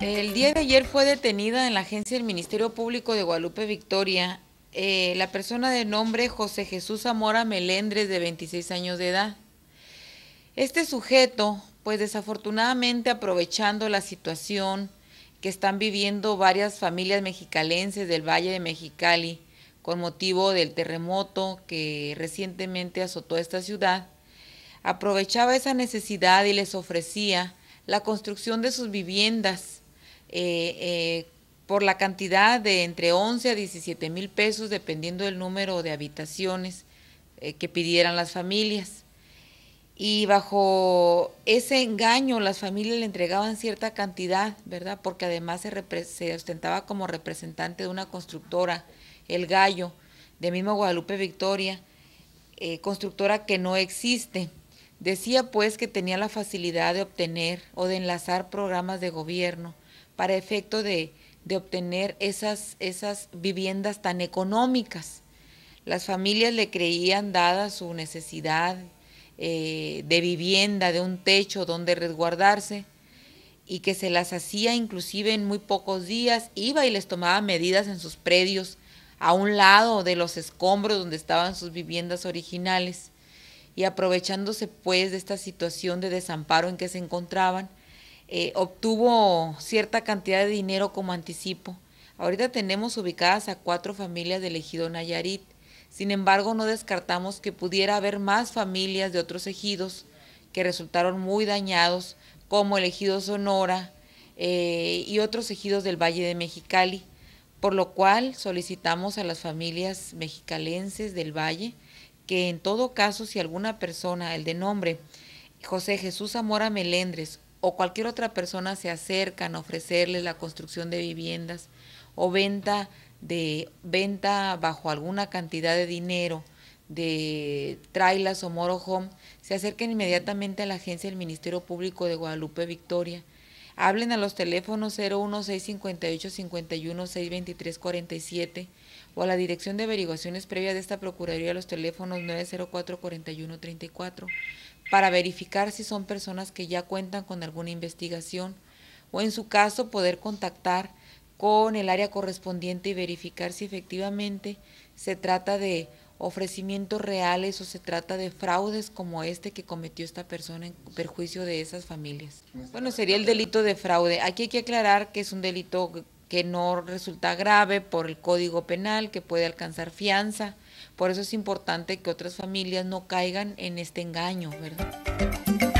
El día de ayer fue detenida en la agencia del Ministerio Público de Guadalupe Victoria eh, la persona de nombre José Jesús Zamora Melendres de 26 años de edad. Este sujeto, pues desafortunadamente aprovechando la situación que están viviendo varias familias mexicalenses del Valle de Mexicali con motivo del terremoto que recientemente azotó esta ciudad, aprovechaba esa necesidad y les ofrecía la construcción de sus viviendas eh, eh, por la cantidad de entre 11 a 17 mil pesos, dependiendo del número de habitaciones eh, que pidieran las familias. Y bajo ese engaño las familias le entregaban cierta cantidad, ¿verdad? Porque además se, se ostentaba como representante de una constructora, El Gallo, de mismo Guadalupe Victoria, constructora que no existe. Decía pues que tenía la facilidad de obtener o de enlazar programas de gobierno para efecto de, obtener esas, esas viviendas tan económicas. Las familias le creían, dada su necesidad eh, de vivienda, de un techo donde resguardarse, y que se las hacía inclusive en muy pocos días, iba y les tomaba medidas en sus predios, a un lado de los escombros donde estaban sus viviendas originales y aprovechándose pues de esta situación de desamparo en que se encontraban, eh, obtuvo cierta cantidad de dinero como anticipo. Ahorita tenemos ubicadas a cuatro familias del ejido Nayarit. Sin embargo, no descartamos que pudiera haber más familias de otros ejidos que resultaron muy dañados, como el ejido Sonora eh, y otros ejidos del Valle de Mexicali, por lo cual solicitamos a las familias mexicalenses del Valle que en todo caso si alguna persona, el de nombre José Jesús Zamora Melendres o cualquier otra persona se acercan a ofrecerle la construcción de viviendas o venta de venta bajo alguna cantidad de dinero de Trailas o Moro Home, se acerquen inmediatamente a la agencia del Ministerio Público de Guadalupe Victoria Hablen a los teléfonos 016585162347 o a la Dirección de Averiguaciones Previas de esta Procuraduría a los teléfonos 904 para verificar si son personas que ya cuentan con alguna investigación o en su caso poder contactar con el área correspondiente y verificar si efectivamente se trata de ofrecimientos reales o se trata de fraudes como este que cometió esta persona en perjuicio de esas familias. Bueno, sería el delito de fraude. Aquí hay que aclarar que es un delito que no resulta grave por el Código Penal, que puede alcanzar fianza. Por eso es importante que otras familias no caigan en este engaño, ¿verdad?